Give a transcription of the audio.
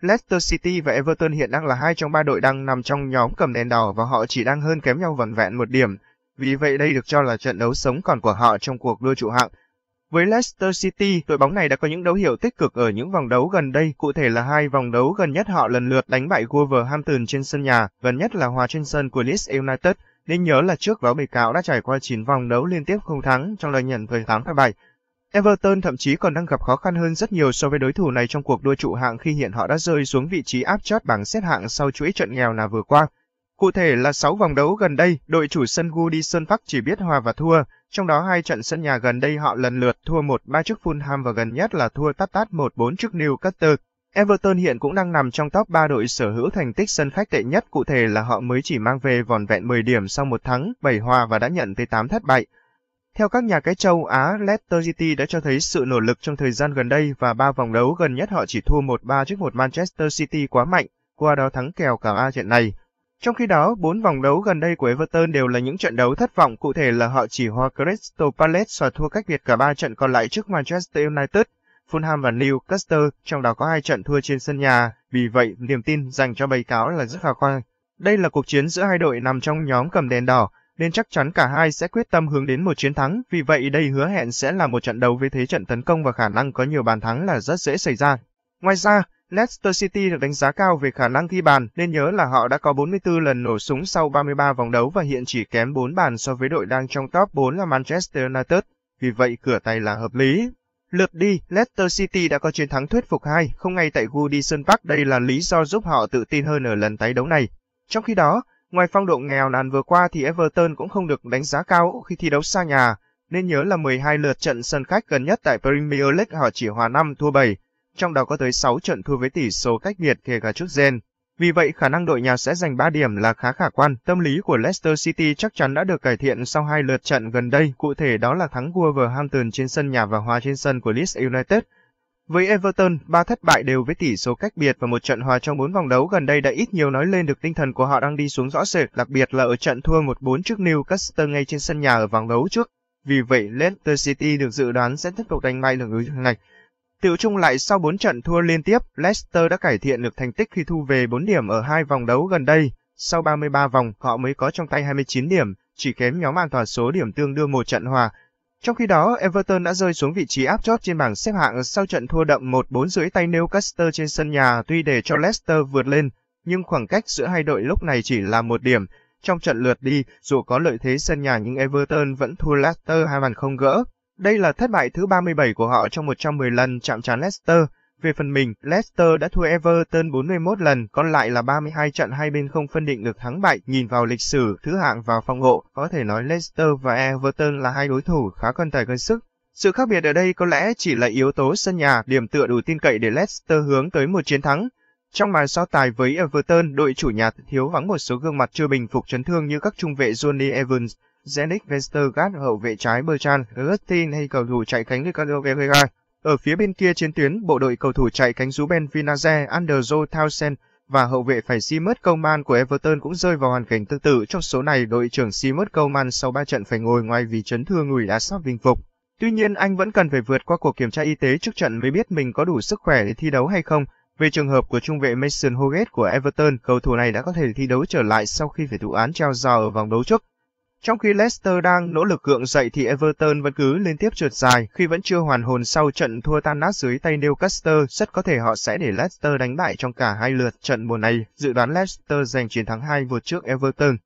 Leicester City và Everton hiện đang là hai trong ba đội đang nằm trong nhóm cầm đèn đỏ và họ chỉ đang hơn kém nhau vỏn vẹn một điểm. Vì vậy đây được cho là trận đấu sống còn của họ trong cuộc đua trụ hạng. Với Leicester City, đội bóng này đã có những dấu hiệu tích cực ở những vòng đấu gần đây, cụ thể là hai vòng đấu gần nhất họ lần lượt đánh bại Wolverhampton trên sân nhà, gần nhất là hòa trên sân của Leeds United. Nên nhớ là trước đó bầy cáo đã trải qua 9 vòng đấu liên tiếp không thắng trong lời nhận 18 tháng 7. Everton thậm chí còn đang gặp khó khăn hơn rất nhiều so với đối thủ này trong cuộc đua trụ hạng khi hiện họ đã rơi xuống vị trí áp chót bảng xếp hạng sau chuỗi trận nghèo là vừa qua. Cụ thể là 6 vòng đấu gần đây, đội chủ sân Goodison Park chỉ biết hòa và thua, trong đó hai trận sân nhà gần đây họ lần lượt thua 1-3 trước Fulham và gần nhất là thua tát tát 1-4 trước Newcastle. Everton hiện cũng đang nằm trong top 3 đội sở hữu thành tích sân khách tệ nhất, cụ thể là họ mới chỉ mang về vòn vẹn 10 điểm sau một thắng, 7 hòa và đã nhận tới 8 thất bại. Theo các nhà cái châu Á, Leicester City đã cho thấy sự nỗ lực trong thời gian gần đây và ba vòng đấu gần nhất họ chỉ thua 1-3 trước một Manchester City quá mạnh, qua đó thắng kèo cả A trận này. Trong khi đó, bốn vòng đấu gần đây của Everton đều là những trận đấu thất vọng, cụ thể là họ chỉ hòa Crystal Palace và thua cách biệt cả ba trận còn lại trước Manchester United, Fulham và Newcastle, trong đó có hai trận thua trên sân nhà, vì vậy niềm tin dành cho bầy cáo là rất khả quan. Đây là cuộc chiến giữa hai đội nằm trong nhóm cầm đèn đỏ, nên chắc chắn cả hai sẽ quyết tâm hướng đến một chiến thắng, vì vậy đây hứa hẹn sẽ là một trận đấu với thế trận tấn công và khả năng có nhiều bàn thắng là rất dễ xảy ra. Ngoài ra, Leicester City được đánh giá cao về khả năng ghi bàn, nên nhớ là họ đã có 44 lần nổ súng sau 33 vòng đấu và hiện chỉ kém 4 bàn so với đội đang trong top 4 là Manchester United, vì vậy cửa tay là hợp lý. Lượt đi, Leicester City đã có chiến thắng thuyết phục 2 không ngay tại Goodison Park, đây là lý do giúp họ tự tin hơn ở lần tái đấu này. Trong khi đó, Ngoài phong độ nghèo nàn vừa qua thì Everton cũng không được đánh giá cao khi thi đấu xa nhà, nên nhớ là 12 lượt trận sân khách gần nhất tại Premier League họ chỉ hòa 5 thua 7, trong đó có tới 6 trận thua với tỷ số cách biệt kể cả chút Gen. Vì vậy, khả năng đội nhà sẽ giành 3 điểm là khá khả quan. Tâm lý của Leicester City chắc chắn đã được cải thiện sau hai lượt trận gần đây, cụ thể đó là thắng Wolverhampton trên sân nhà và hòa trên sân của Leeds United. Với Everton, ba thất bại đều với tỷ số cách biệt và một trận hòa trong 4 vòng đấu gần đây đã ít nhiều nói lên được tinh thần của họ đang đi xuống rõ rệt, đặc biệt là ở trận thua 1-4 trước Newcastle ngay trên sân nhà ở vòng đấu trước. Vì vậy, Leicester City được dự đoán sẽ tiếp tục đánh bay đường lưới này. Tiểu chung lại sau 4 trận thua liên tiếp, Leicester đã cải thiện được thành tích khi thu về 4 điểm ở hai vòng đấu gần đây. Sau 33 vòng, họ mới có trong tay 29 điểm, chỉ kém nhóm an toàn số điểm tương đương một trận hòa, trong khi đó, Everton đã rơi xuống vị trí áp chót trên bảng xếp hạng sau trận thua đậm 1-4 dưới tay Newcastle trên sân nhà tuy để cho Leicester vượt lên, nhưng khoảng cách giữa hai đội lúc này chỉ là một điểm. Trong trận lượt đi, dù có lợi thế sân nhà nhưng Everton vẫn thua Leicester hai bàn không gỡ. Đây là thất bại thứ 37 của họ trong 110 lần chạm trán Leicester. Về phần mình, Leicester đã thua Everton 41 lần, còn lại là 32 trận hai bên không phân định được thắng bại. Nhìn vào lịch sử, thứ hạng vào phòng hộ, có thể nói Leicester và Everton là hai đối thủ khá cân tài cân sức. Sự khác biệt ở đây có lẽ chỉ là yếu tố sân nhà, điểm tựa đủ tin cậy để Leicester hướng tới một chiến thắng. Trong màn so tài với Everton, đội chủ nhà thiếu vắng một số gương mặt chưa bình phục chấn thương như các trung vệ Johnny Evans, Zenik Westergaard hậu vệ trái Bertrand Augustin hay cầu thủ chạy cánh Ricardo Guerrera. Ở phía bên kia chiến tuyến, bộ đội cầu thủ chạy cánh rú Ben Vinaze, Andrew Townsend và hậu vệ phải Seamus Coleman của Everton cũng rơi vào hoàn cảnh tương tự. Trong số này, đội trưởng Seamus Coleman sau 3 trận phải ngồi ngoài vì chấn thương người đã sắp bình phục. Tuy nhiên, anh vẫn cần phải vượt qua cuộc kiểm tra y tế trước trận mới biết mình có đủ sức khỏe để thi đấu hay không. Về trường hợp của trung vệ Mason Hoggett của Everton, cầu thủ này đã có thể thi đấu trở lại sau khi phải thụ án treo giò ở vòng đấu trước. Trong khi Leicester đang nỗ lực gượng dậy thì Everton vẫn cứ liên tiếp trượt dài khi vẫn chưa hoàn hồn sau trận thua tan nát dưới tay Newcastle, rất có thể họ sẽ để Leicester đánh bại trong cả hai lượt trận mùa này. Dự đoán Leicester giành chiến thắng 2 vượt trước Everton.